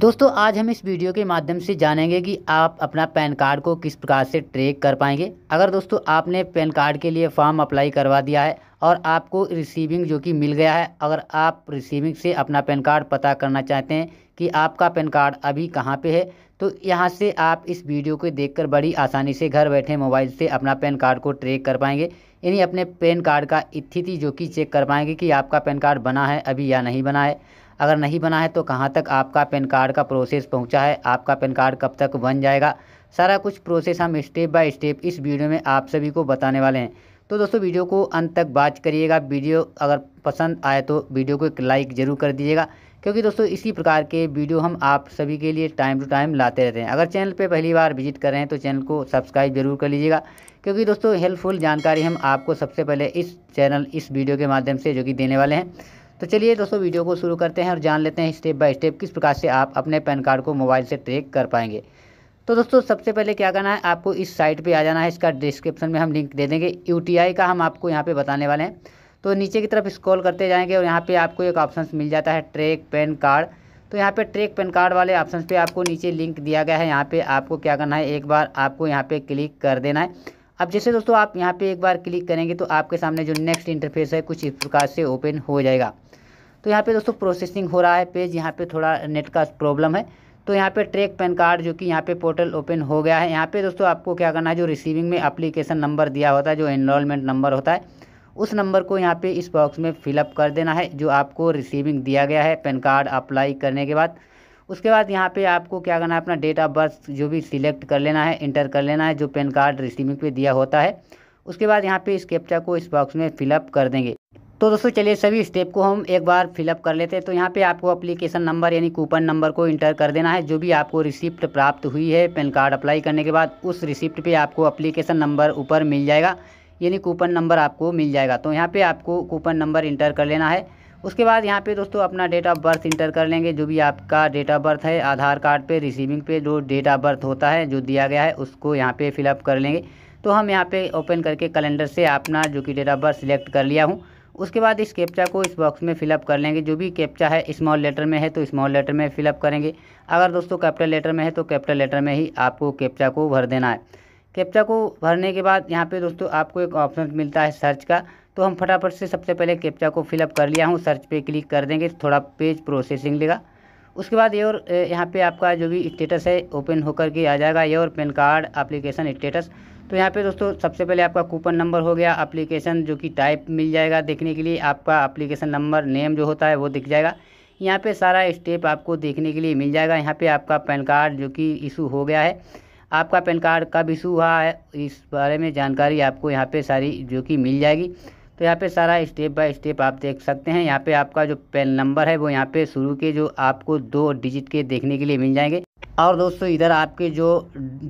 दोस्तों आज हम इस वीडियो के माध्यम से जानेंगे कि आप अपना पैन कार्ड को किस प्रकार से ट्रैक कर पाएंगे अगर दोस्तों आपने पैन कार्ड के लिए फॉर्म अप्लाई करवा दिया है और आपको रिसीविंग जो कि मिल गया है अगर आप रिसीविंग से अपना पैन कार्ड पता करना चाहते हैं कि आपका पैन कार्ड अभी कहाँ पे है तो यहाँ से आप इस वीडियो को देखकर बड़ी आसानी से घर बैठे मोबाइल से अपना पैन कार्ड को ट्रैक कर पाएंगे यानी अपने पैन कार्ड का स्थिति जो कि चेक कर पाएंगे कि आपका पैन कार्ड बना है अभी या नहीं बना है अगर नहीं बना है तो कहाँ तक आपका पैन कार्ड का प्रोसेस पहुँचा है आपका पैन कार्ड कब तक बन जाएगा सारा कुछ प्रोसेस हम स्टेप बाय स्टेप इस वीडियो में आप सभी को बताने वाले हैं तो दोस्तों वीडियो को अंत तक बात करिएगा वीडियो अगर पसंद आए तो वीडियो को एक लाइक ज़रूर कर दीजिएगा क्योंकि दोस्तों इसी प्रकार के वीडियो हम आप सभी के लिए टाइम टू टाइम लाते रहते हैं अगर चैनल पे पहली बार विजिट कर रहे हैं तो चैनल को सब्सक्राइब जरूर कर लीजिएगा क्योंकि दोस्तों हेल्पफुल जानकारी हम आपको सबसे पहले इस चैनल इस वीडियो के माध्यम से जो कि देने वाले हैं तो चलिए दोस्तों वीडियो को शुरू करते हैं और जान लेते हैं स्टेप बाय स्टेप किस प्रकार से आप अपने पैन कार्ड को मोबाइल से ट्रैक कर पाएंगे तो दोस्तों सबसे पहले क्या करना है आपको इस साइट पे आ जाना है इसका डिस्क्रिप्शन में हम लिंक दे देंगे यू का हम आपको यहाँ पे बताने वाले हैं तो नीचे की तरफ स्क्रॉल करते जाएंगे और यहाँ पे आपको एक ऑप्शन मिल जाता है ट्रैक पैन कार्ड तो यहाँ पे ट्रैक पैन कार्ड वाले ऑप्शन पे आपको नीचे लिंक दिया गया है यहाँ पर आपको क्या करना है एक बार आपको यहाँ पर क्लिक कर देना है अब जैसे दोस्तों आप यहाँ पे एक बार क्लिक करेंगे तो आपके सामने जो नेक्स्ट इंटरफेस है कुछ इस प्रकार से ओपन हो जाएगा तो यहाँ पे दोस्तों प्रोसेसिंग हो रहा है पेज यहाँ पे थोड़ा नेट का प्रॉब्लम है तो यहाँ पे ट्रैक पैन कार्ड जो कि यहाँ पे पोर्टल ओपन हो गया है यहाँ पे दोस्तों आपको क्या करना है जो रिसीविंग में अप्लीकेशन नंबर दिया होता है जो इनरोलमेंट नंबर होता है उस नंबर को यहाँ पर इस बॉक्स में फिलअप कर देना है जो आपको रिसीविंग दिया गया है पैन कार्ड अप्लाई करने के बाद उसके बाद यहाँ पे आपको क्या करना है अपना डेट ऑफ बर्थ जो भी सिलेक्ट कर लेना है इंटर कर लेना है जो पेन कार्ड रिसीविंग पे दिया होता है उसके बाद यहाँ पे इस कैप्चा को इस बॉक्स में फिलअप कर देंगे तो दोस्तों चलिए सभी स्टेप को हम एक बार फिलअप कर लेते हैं तो यहाँ पे आपको अप्लीकेशन नंबर यानी कूपन नंबर को इंटर कर देना है जो भी आपको रिसिप्ट प्राप्त हुई है पैन कार्ड अप्लाई करने के बाद उस रिसिप्ट पे आपको अप्लीकेशन नंबर ऊपर मिल जाएगा यानी कूपन नंबर आपको मिल जाएगा तो यहाँ पर आपको कूपन नंबर इंटर कर लेना है उसके बाद यहाँ पर दोस्तों अपना डेट ऑफ बर्थ इंटर कर लेंगे जो भी आपका डेट ऑफ बर्थ है आधार कार्ड पर रिसीविंग पे जो डेट ऑफ बर्थ होता है जो दिया गया है उसको यहाँ पर फिलअप कर लेंगे तो हम यहाँ पर ओपन करके कैलेंडर से अपना जो कि डेट ऑफ बर्थ सिलेक्ट कर लिया हूँ उसके बाद इस कैप्चा को इस बॉक्स में फिलअप कर लेंगे जो भी कैप्चा है स्मॉल लेटर में है तो स्मॉल लेटर में फिलअप करेंगे अगर दोस्तों कैपिटल लेटर में है तो कैपिटल लेटर में ही आपको कैप्चा को भर देना है कैप्चा को भरने के बाद यहाँ पे दोस्तों आपको एक ऑप्शन मिलता है सर्च का तो हम फटाफट से सबसे पहले कैप्चा को फिलअप कर लिया हूँ सर्च पे क्लिक कर देंगे थोड़ा पेज प्रोसेसिंग लेगा उसके बाद ये और यहाँ पे आपका जो भी स्टेटस है ओपन होकर के आ जाएगा ये और पेन कार्ड एप्लीकेशन स्टेटस तो यहाँ पे दोस्तों सबसे पहले आपका कूपन नंबर हो गया अप्लीकेशन जो कि टाइप मिल जाएगा देखने के लिए आपका अप्लीकेशन नंबर नेम जो होता है वो दिख जाएगा यहाँ पे सारा स्टेप आपको देखने के लिए मिल जाएगा यहाँ पे आपका पैन कार्ड जो कि इशू हो गया है आपका पैन कार्ड कब इशू हुआ है इस बारे में जानकारी आपको यहाँ पे सारी जो कि मिल जाएगी तो यहाँ पे सारा स्टेप बाय स्टेप आप देख सकते हैं यहाँ पे आपका जो पैन नंबर है वो यहाँ पे शुरू के जो आपको दो डिजिट के देखने के लिए मिल जाएंगे और दोस्तों इधर आपके जो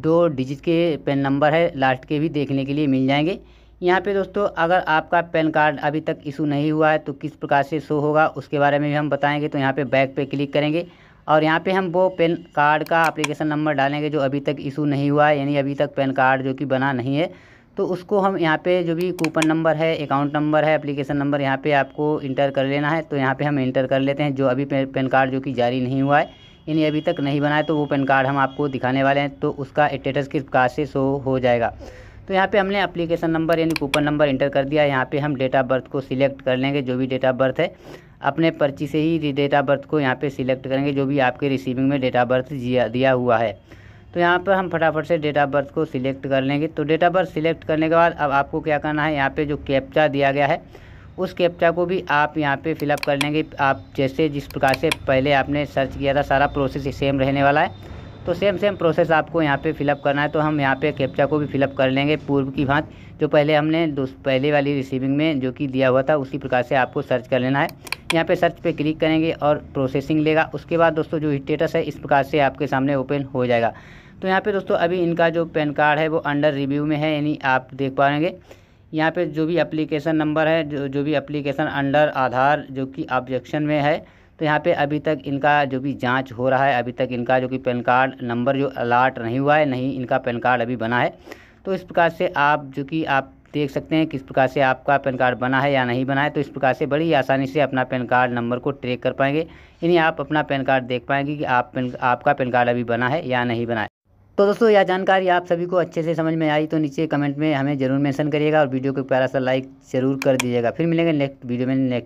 दो डिजिट के पेन नंबर है लास्ट के भी देखने के लिए मिल जाएंगे यहाँ पे दोस्तों अगर आपका पैन कार्ड अभी तक इशू नहीं हुआ है तो किस प्रकार से शो होगा उसके बारे में भी हम बताएंगे तो यहाँ पे बैक पे क्लिक करेंगे और यहाँ पे हम वो पैन कार्ड का अप्लीकेशन नंबर डालेंगे जो अभी तक इशू नहीं हुआ है यानी अभी तक पैन कार्ड जो कि बना नहीं है तो उसको हम यहाँ पर जो भी कूपन नंबर है अकाउंट नंबर है अप्लीकेशन नंबर यहाँ पर आपको इंटर कर लेना है तो यहाँ पर हम इंटर कर लेते हैं जो अभी पैन कार्ड जो कि जारी नहीं हुआ है इन्हें अभी तक नहीं बनाए तो वो पैन कार्ड हम आपको दिखाने वाले हैं तो उसका स्टेटस किस प्रकार से शो हो जाएगा तो यहाँ पे हमने अप्लीकेशन नंबर यानी कूपन नंबर इंटर कर दिया यहाँ पे हम डेट ऑफ बर्थ को सिलेक्ट कर लेंगे जो भी डेट ऑफ बर्थ है अपने पर्ची से ही डेट ऑफ बर्थ को यहाँ पे सिलेक्ट करेंगे जो भी आपके रिसीविंग में डेट ऑफ बर्थ दिया हुआ है तो यहाँ पर हम फटाफट से डेट ऑफ बर्थ को सिलेक्ट कर लेंगे तो डेट ऑफ बर्थ सिलेक्ट करने के बाद अब आपको क्या करना है यहाँ पर जो कैप्चा दिया गया है उस कैप्चा को भी आप यहाँ पे फिलअप कर लेंगे आप जैसे जिस प्रकार से पहले आपने सर्च किया था सारा प्रोसेस सेम रहने वाला है तो सेम सेम प्रोसेस आपको यहाँ पे फिलअप करना है तो हम यहाँ पे कैप्चा को भी फिलअप कर लेंगे पूर्व की भांत जो पहले हमने पहले वाली रिसीविंग में जो कि दिया हुआ था उसी प्रकार से आपको सर्च कर लेना है यहाँ पे सर्च पे क्लिक करेंगे और प्रोसेसिंग लेगा उसके बाद दोस्तों जो स्टेटस है इस प्रकार से आपके सामने ओपन हो जाएगा तो यहाँ पर दोस्तों अभी इनका जो पैन कार्ड है वो अंडर रिव्यू में है यानी आप देख पाएंगे यहाँ पे जो भी एप्लीकेशन नंबर है जो जो भी एप्लीकेशन अंडर आधार जो कि ऑब्जेक्शन में है तो यहाँ पे अभी तक इनका जो भी जांच हो रहा है अभी तक इनका जो कि पैन कार्ड नंबर जो अलाट नहीं हुआ है नहीं इनका पैन कार्ड अभी बना है तो इस प्रकार से आप जो कि आप देख सकते हैं किस प्रकार से आपका पैन कार्ड बना है या नहीं बना है तो इस प्रकार से बड़ी आसानी से अपना पैन कार्ड नंबर को ट्रेक कर पाएंगे यानी आप अपना पैन कार्ड देख पाएंगे कि आप पेन आपका पैन कार्ड अभी बना है या नहीं बना है तो दोस्तों यह जानकारी आप सभी को अच्छे से समझ में आई तो नीचे कमेंट में हमें जरूर मेंशन करिएगा और वीडियो को प्यारा सा लाइक ज़रूर कर दीजिएगा फिर मिलेंगे नेक्स्ट वीडियो में नेक्स्ट